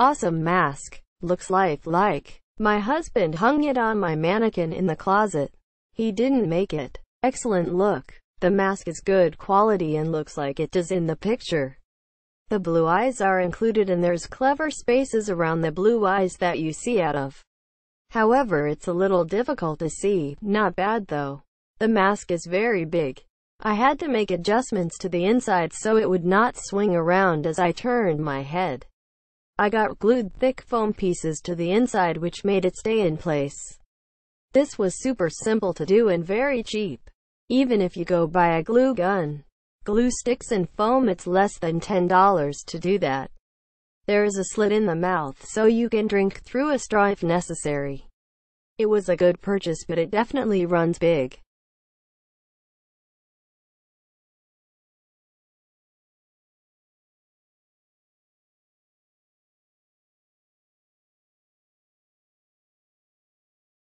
Awesome mask. Looks like, like. My husband hung it on my mannequin in the closet. He didn't make it. Excellent look. The mask is good quality and looks like it does in the picture. The blue eyes are included and there's clever spaces around the blue eyes that you see out of. However it's a little difficult to see, not bad though. The mask is very big. I had to make adjustments to the inside so it would not swing around as I turned my head. I got glued thick foam pieces to the inside which made it stay in place. This was super simple to do and very cheap. Even if you go buy a glue gun, glue sticks and foam it's less than $10 to do that. There is a slit in the mouth so you can drink through a straw if necessary. It was a good purchase but it definitely runs big.